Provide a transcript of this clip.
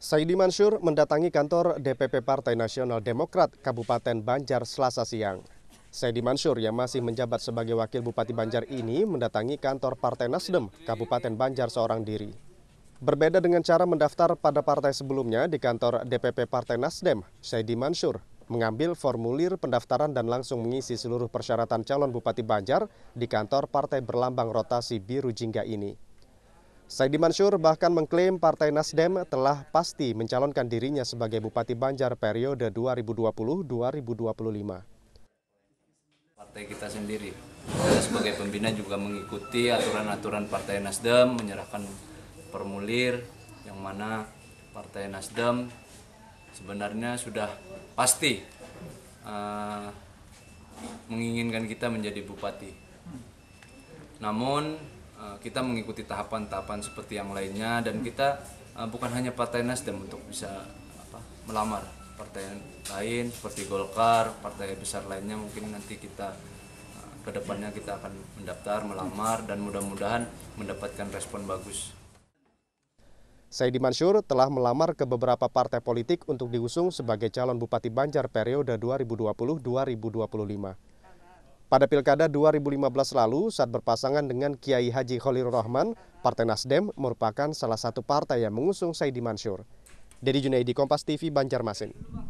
Saidi Mansur mendatangi kantor DPP Partai Nasional Demokrat Kabupaten Banjar Selasa siang. Saidi Mansur yang masih menjabat sebagai wakil Bupati Banjar ini mendatangi kantor Partai Nasdem Kabupaten Banjar seorang diri. Berbeda dengan cara mendaftar pada partai sebelumnya di kantor DPP Partai Nasdem, Saidi Mansur mengambil formulir pendaftaran dan langsung mengisi seluruh persyaratan calon Bupati Banjar di kantor partai berlambang rotasi biru jingga ini. Saidi Mansur bahkan mengklaim Partai Nasdem telah pasti mencalonkan dirinya sebagai Bupati Banjar periode 2020-2025. Partai kita sendiri kita sebagai pembina juga mengikuti aturan-aturan Partai Nasdem menyerahkan permulir yang mana Partai Nasdem sebenarnya sudah pasti uh, menginginkan kita menjadi bupati. Namun Eh, kita mengikuti tahapan-tahapan seperti yang lainnya dan kita uh, bukan hanya partai Nasdem untuk bisa apa, melamar partai lain seperti Golkar, partai besar lainnya mungkin nanti kita uh, eh, kedepannya kita akan mendaftar, melamar dan mudah-mudahan mendapatkan respon bagus. Saidi Mansur telah melamar ke beberapa partai politik untuk diusung sebagai calon Bupati Banjar periode 2020-2025. Pada pilkada 2015 lalu, saat berpasangan dengan Kiai Haji Khalil Rahman, Partai Nasdem merupakan salah satu partai yang mengusung Saidi Mansur. Dedi Junaidi, Kompas TV, Banjarmasin.